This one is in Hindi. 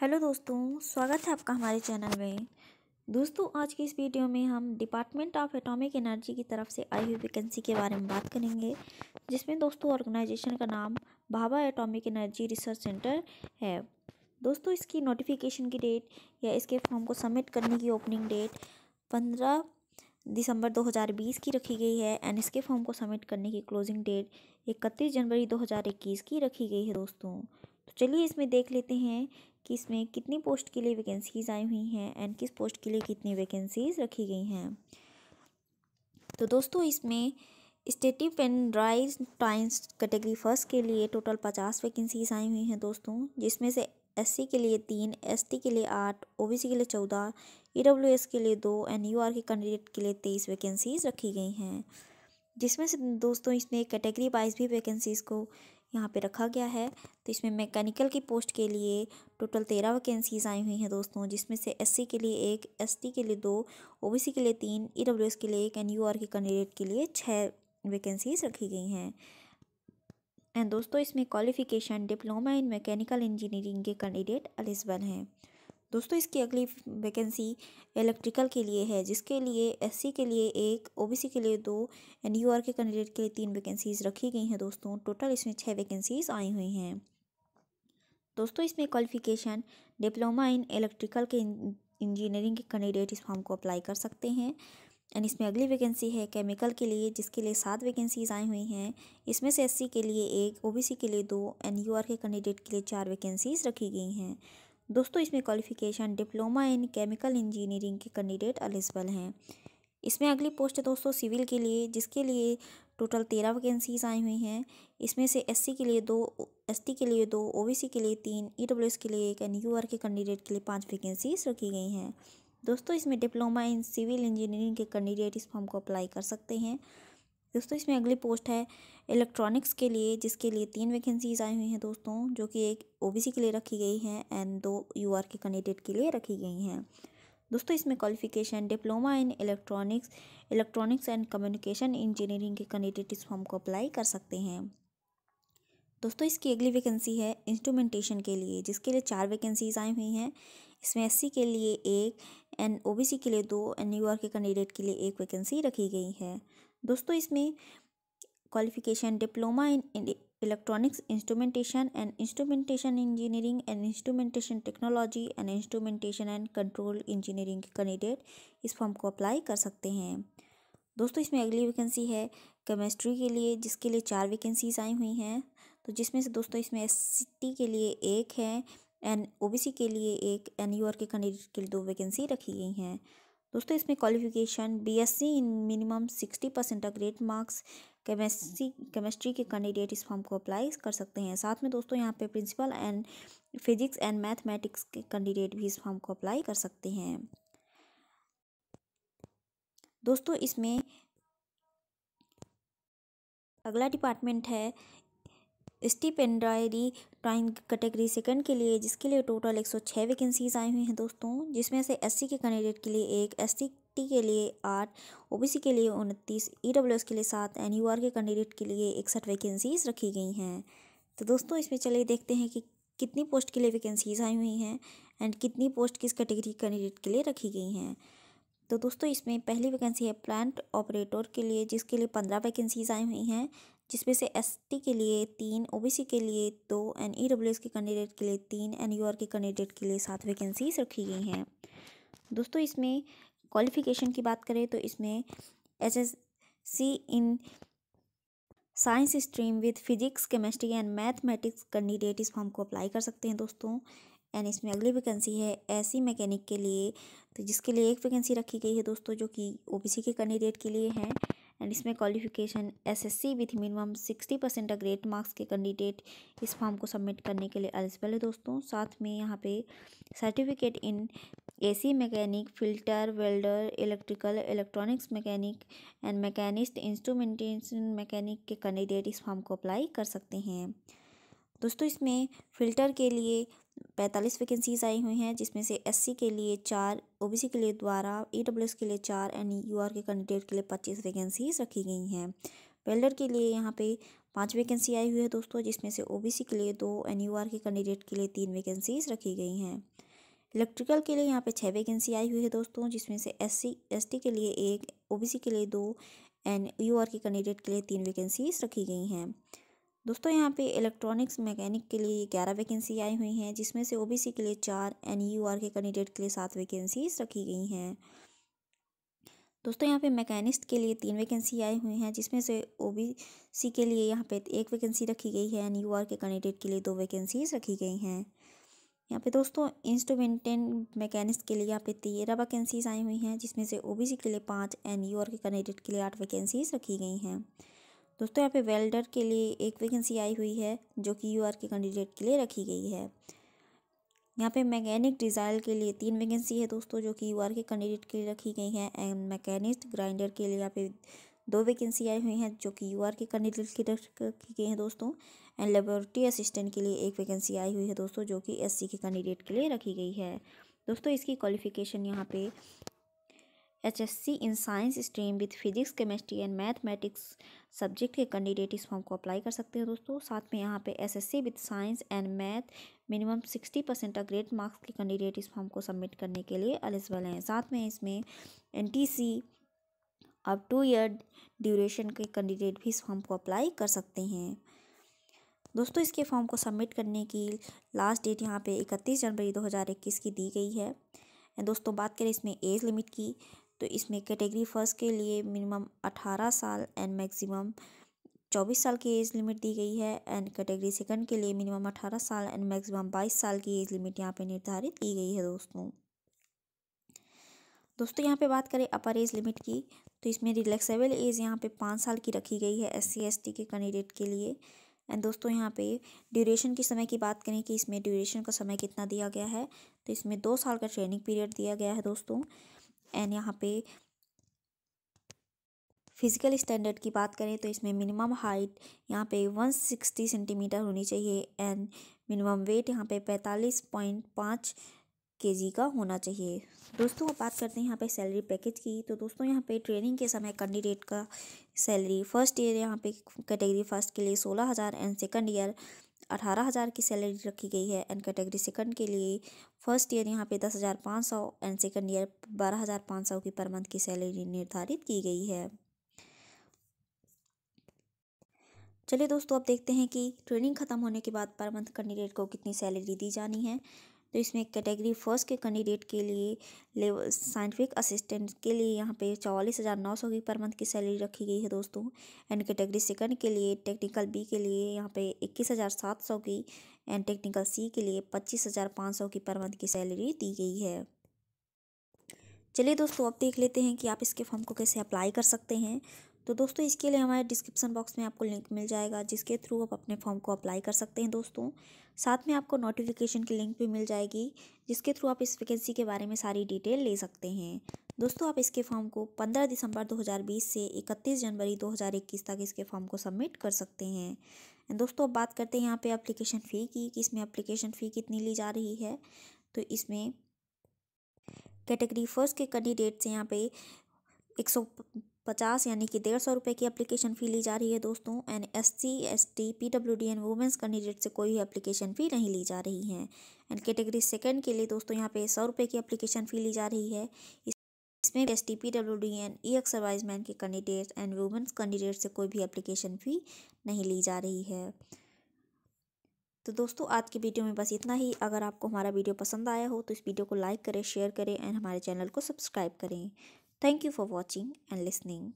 हेलो दोस्तों स्वागत है आपका हमारे चैनल में दोस्तों आज की इस वीडियो में हम डिपार्टमेंट ऑफ एटॉमिक एनर्जी की तरफ से आई हुई वैकेंसी के बारे में बात करेंगे जिसमें दोस्तों ऑर्गेनाइजेशन का नाम Bhabha atomic energy research centre है दोस्तों इसकी नोटिफिकेशन की डेट या इसके फॉर्म को सबमिट करने की ओपनिंग डेट पंद्रह दिसंबर 2020 की रखी गई है एंड इसके फॉर्म को सबमिट करने की क्लोजिंग डेट इकतीस जनवरी 2021 की रखी गई है दोस्तों तो चलिए इसमें देख लेते हैं कि इसमें कितनी पोस्ट के लिए वैकेंसीज़ आई हुई हैं एंड किस पोस्ट के लिए कितनी वैकेंसीज़ रखी गई हैं तो दोस्तों इसमें स्टेटिव एंड ड्राइज टाइम्स कैटेगरी फर्स्ट के लिए टोटल पचास वैकेंसीज आई हुई हैं दोस्तों जिसमें से एस के लिए तीन एस के लिए आठ ओ के लिए चौदह ई e के लिए दो एंड यू के कैंडिडेट के लिए तेईस वैकेंसीज रखी गई हैं जिसमें से दोस्तों इसमें कैटेगरी वाइज भी वैकेंसीज़ को यहाँ पे रखा गया है तो इसमें मैकेनिकल की पोस्ट के लिए टोटल तेरह वैकेंसीज आई हुई हैं दोस्तों जिसमें से एससी के लिए एक एसटी के लिए दो ओबीसी के लिए तीन ईडब्ल्यूएस के लिए एक एंड यू के कैंडिडेट के लिए छः वैकेंसीज रखी गई हैं एंड दोस्तों इसमें qualification diploma in mechanical engineering के कैंडिडेट एलिजिबल हैं दोस्तों इसकी अगली वैकेंसी इलेक्ट्रिकल के लिए है जिसके लिए एस के लिए एक ओ के लिए दो एंड यू के कैंडिडेट के लिए तीन वैकेंसीज़ रखी गई हैं दोस्तों टोटल इसमें छः वैकेंसीज़ आई हुई हैं दोस्तों इसमें क्वालिफिकेशन डिप्लोमा इन इलेक्ट्रिकल के इंजीनियरिंग के कैंडिडेट इस फॉर्म को अप्लाई कर सकते हैं एंड इसमें अगली वैकेंसी है केमिकल के लिए जिसके लिए सात वैकेंसीज आई हुई हैं इसमें से एससी के लिए एक ओबीसी के लिए दो एंड यूआर के कैंडिडेट के लिए चार वैकेंसीज रखी गई हैं दोस्तों इसमें qualification diploma in chemical engineering के कैंडिडेट एलिजिबल हैं इसमें अगली पोस्ट है दोस्तों सिविल के लिए जिसके लिए टोटल तेरह वैकेंसीज आई हुई हैं इसमें से एससी के लिए दो एसटी के लिए दो ओबीसी के लिए तीन ईडब्ल्यूएस e के लिए एक एंड यूआर के कैंडिडेट के लिए पाँच वैकेंसीज रखी गई हैं दोस्तों इसमें डिप्लोमा इन सिविल इंजीनियरिंग के कैंडिडेट इस फॉर्म को अप्लाई कर सकते हैं दोस्तों इसमें अगली पोस्ट है इलेक्ट्रॉनिक्स के लिए जिसके लिए तीन वैकेंसीज आई हुई हैं दोस्तों जो कि एक ओबीसी के लिए रखी गई हैं एंड दो यूआर के कैंडिडेट के लिए रखी गई हैं दोस्तों इसमें qualification diploma in electronics electronics and communication engineering के कैंडिडेट इस फॉर्म को अप्लाई कर सकते हैं दोस्तों इसकी अगली वैकेंसी है इंस्ट्रूमेंटेशन के लिए जिसके लिए चार वैकेंसीज आई हुई हैं इसमें एस के लिए एक एंड ओ के लिए दो एंड यू के कैंडिडेट के लिए एक वैकेंसी रखी गई है दोस्तों इसमें qualification diploma in electronics instrumentation and instrumentation engineering and instrumentation technology and instrumentation and control engineering के कैंडिडेट इस फॉर्म को अप्लाई कर सकते हैं दोस्तों इसमें अगली वैकेंसी है केमिस्ट्री के लिए जिसके लिए चार वैकेंसीज आई हुई हैं तो जिसमें से दोस्तों इसमें एस के लिए एक है एंड ओ के लिए एक एन के कैंडिडेट के लिए दो वैकेंसी रखी गई हैं दोस्तों इसमें qualification BSc in minimum sixty percent का ग्रेड मार्क्स केमेस्ट्री केमिस्ट्री के कैंडिडेट इस फॉर्म को अप्लाई कर सकते हैं साथ में दोस्तों यहाँ पे principal and physics and mathematics के कैंडिडेट भी इस फॉर्म को अप्लाई कर सकते हैं दोस्तों इसमें अगला डिपार्टमेंट है स्टीपेंड्रायरी टाइम कैटेगरी सेकंड के लिए जिसके लिए टोटल एक सौ छः वैकेंसीज आई हुई हैं दोस्तों जिसमें से एस के कैंडिडेट के लिए एक एस टी के लिए आठ ओ के लिए उनतीस ई के लिए सात एन यू आर के कैंडिडेट के लिए इकसठ वैकेंसीज रखी गई हैं तो दोस्तों इसमें चलिए देखते हैं कि कितनी पोस्ट के लिए वैकेंसीज आई हुई हैं एंड कितनी पोस्ट किस कैटेगरी कैंडिडेट के लिए रखी गई हैं तो दोस्तों इसमें पहली वैकेंसी है प्लांट ऑपरेटर के लिए जिसके लिए पंद्रह वैकेंसीज आई हुई हैं जिसमें से एसटी के लिए तीन ओबीसी के लिए दो एंड ईडब्ल्यूएस e के कैंडिडेट के लिए तीन एंड यूआर के कैंडिडेट के लिए सात वैकेंसीज रखी गई हैं दोस्तों इसमें क्वालिफिकेशन की बात करें तो इसमें H S C in science stream with physics chemistry and mathematics candidate इस फॉर्म को अप्लाई कर सकते हैं दोस्तों एंड इसमें अगली वैकेंसी है सी मैकेनिक e के लिए तो जिसके लिए एक वैकेंसी रखी गई है दोस्तों जो कि ओबीसी के कैंडिडेट के लिए है एंड इसमें qualification SSC with minimum sixty percent grade marks के कैंडिडेट इस फॉर्म को सबमिट करने के लिए एलिजिबल है दोस्तों साथ में यहाँ पे certificate in AC mechanic fitter welder electrical electronics mechanic and machinist instrumentation mechanic के कैंडिडेट इस फॉर्म को अप्लाई कर सकते हैं दोस्तों इसमें फ़िल्टर के लिए पैंतालीस वैकेंसीज़ आई हुई हैं जिसमें से एस के लिए चार ओ के लिए द्वारा ई के लिए चार एंड यू के कैंडिडेट के लिए पच्चीस वैकेंसीज रखी गई हैं वेल्डर के लिए यहाँ पे पांच वैकेंसी आई हुई है दोस्तों जिसमें से ओबीसी के लिए दो एन यू के कैंडिडेट के लिए तीन वैकेंसीज रखी गई हैं इलेक्ट्रिकल के लिए यहाँ पे छः वैकेंसी आई हुई है दोस्तों जिसमें से एस एसटी के लिए एक ओबीसी के लिए दो एन यू के कैंडिडेट के लिए तीन वैकेंसीज रखी गई हैं दोस्तों यहाँ पे इलेक्ट्रॉनिक्स मैकेनिक के लिए ग्यारह वैकेंसी आई हुई हैं जिसमें से ओबीसी के लिए चार आर के कैंडिडेट के लिए सात वैकेंसीज रखी गई हैं दोस्तों यहाँ पे मैकेनिस्ट के लिए तीन वैकेंसी आई हुई हैं जिसमें से ओबीसी के लिए यहाँ पे एक वैकेंसी रखी गई है आर के कैंडिडेट के लिए दो वैकेंसीज रखी गई हैं यहाँ पे दोस्तों इंस्ट्रूमेंटेंट मैकेनिस्ट के लिए यहाँ पे तेरह वैकेंसीज आई हुई हैं जिसमें से ओबीसी के लिए पाँच आर के कैंडिडेट के लिए आठ वैकेंसीज रखी गई हैं दोस्तों यहाँ पे वेल्डर के लिए एक वैकेंसी आई हुई है जो कि यूआर के कैंडिडेट के लिए रखी गई है यहाँ पे मैकेनिक डिज़ाइल के लिए तीन वैकेंसी है दोस्तों जो कि यूआर के कैंडिडेट के लिए रखी गई हैं एंड मैकेनिस्ट ग्राइंडर के लिए यहाँ पे दो वैकेंसी आई हुई हैं जो कि यू के कैंडिडेट के रखी गई हैं दोस्तों एंड लेबोरेटरी असिस्टेंट के लिए एक वैकेंसी आई हुई है दोस्तों जो कि एस के कैंडिडेट के लिए रखी गई है दोस्तों इसकी क्वालिफिकेशन यहाँ पे HSC in science stream with physics chemistry and mathematics subject के कैंडिडेट इस फॉर्म को अप्लाई कर सकते हैं दोस्तों साथ में यहाँ पे SSC with science and math minimum sixty percent का ग्रेड मार्क्स के कैंडिडेट इस फॉर्म को सबमिट करने के लिए एलिजिबल हैं साथ में इसमें एन अब टू ईयर ड्यूरेशन के कैंडिडेट भी इस फॉर्म को अप्लाई कर सकते हैं दोस्तों इसके फॉर्म को सबमिट करने की लास्ट डेट यहाँ पे इकतीस जनवरी दो हज़ार इक्कीस की दी गई है दोस्तों बात करें इसमें एज लिमिट की तो इसमें कैटेगरी फर्स्ट के लिए मिनिमम अठारह साल एंड मैक्सिमम चौबीस साल की एज लिमिट दी गई है एंड कैटेगरी सेकंड के लिए मिनिमम अठारह साल एंड मैक्सिमम बाईस साल की एज लिमिट यहाँ पे निर्धारित की गई है दोस्तों दोस्तों यहाँ पे बात करें अपर एज लिमिट की तो इसमें रिलैक्सेबल एज यहाँ पे पाँच साल की रखी गई है एस सी के कैंडिडेट के लिए एंड दोस्तों यहाँ पे ड्यूरेशन की समय की बात करें कि इसमें ड्यूरेशन का समय कितना दिया गया है तो इसमें दो साल का ट्रेनिंग पीरियड दिया गया है दोस्तों एंड यहाँ पे फिज़िकल स्टैंडर्ड की बात करें तो इसमें मिनिमम हाइट यहाँ पे वन सिक्सटी सेंटीमीटर होनी चाहिए एंड मिनिमम वेट यहाँ पे पैंतालीस पॉइंट पाँच के का होना चाहिए दोस्तों अब बात करते हैं यहाँ पे सैलरी पैकेज की तो दोस्तों यहाँ पे ट्रेनिंग के समय कैंडिडेट का सैलरी फर्स्ट ईयर यहाँ पे कैटेगरी फर्स्ट के लिए सोलह हज़ार एंड सेकंड ईयर अठारह हज़ार की सैलरी रखी गई है एंड कैटेगरी सेकंड के लिए फर्स्ट ईयर यहाँ पे दस हज़ार पाँच सौ एंड सेकंड ईयर बारह हज़ार पाँच सौ की पर मंथ की सैलरी निर्धारित की गई है चलिए दोस्तों अब देखते हैं कि ट्रेनिंग ख़त्म होने के बाद पर मंथ कैंडिडेट को कितनी सैलरी दी जानी है तो इसमें कैटेगरी फर्स्ट के कैंडिडेट के लिए लेवल साइंटिफिक असिस्टेंट के लिए यहाँ पे चौवालीस हज़ार नौ सौ की पर मंथ की सैलरी रखी गई है दोस्तों एंड कैटेगरी सेकंड के लिए टेक्निकल बी के लिए यहाँ पे इक्कीस हज़ार सात सौ की एंड टेक्निकल सी के लिए पच्चीस हज़ार पाँच सौ की पर मंथ की सैलरी दी गई है चलिए दोस्तों अब देख लेते हैं कि आप इसके फॉर्म को कैसे अप्लाई कर सकते हैं तो दोस्तों इसके लिए हमारे डिस्क्रिप्सन बॉक्स में आपको लिंक मिल जाएगा जिसके थ्रू आप अपने फॉर्म को अप्लाई कर सकते हैं दोस्तों साथ में आपको नोटिफिकेशन की लिंक भी मिल जाएगी जिसके थ्रू आप इस वैकेंसी के बारे में सारी डिटेल ले सकते हैं दोस्तों आप इसके फॉर्म को पंद्रह दिसंबर बीस से इकतीस जनवरी इक्कीस तक इसके फॉर्म को सबमिट कर सकते हैं दोस्तों अब बात करते हैं यहाँ पे एप्लीकेशन फ़ी की कि इसमें एप्लीकेशन फ़ी कितनी ली जा रही है तो इसमें कैटेगरी फर्स्ट के कैंडिडेट से यहाँ पे एक सौ पचास यानी कि डेढ़ सौ रुपये की एप्लीकेशन फ़ी ली जा रही है दोस्तों and S C S T P W D and women's candidate से कोई एप्लीकेशन फ़ी नहीं ली जा रही है एंड कैटेगरी सेकंड के लिए दोस्तों यहाँ पे सौ रुपये की एप्लीकेशन फ़ी ली जा रही है इसमें S T P W D and E ex-serviceman के कैंडिडेट एंड वुमेंस कैंडिडेट से कोई भी एप्लीकेशन फ़ी नहीं ली जा रही है तो दोस्तों आज की वीडियो में बस इतना ही अगर आपको हमारा वीडियो पसंद आया हो तो इस वीडियो को लाइक करें शेयर करें एंड हमारे चैनल को सब्सक्राइब करें Thank you for watching and listening.